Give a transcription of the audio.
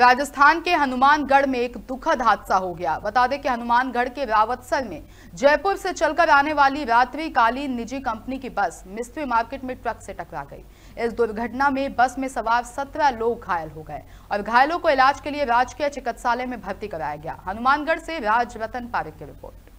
राजस्थान के हनुमानगढ़ में एक दुखद हादसा हो गया बता दें कि हनुमानगढ़ के रावतसर में जयपुर से चलकर आने वाली रात्रिकालीन निजी कंपनी की बस मिस्त्री मार्केट में ट्रक से टकरा गई इस दुर्घटना में बस में सवार सत्रह लोग घायल हो गए और घायलों को इलाज के लिए राजकीय चिकित्सालय में भर्ती कराया गया हनुमानगढ़ से राज रतन पारिक की रिपोर्ट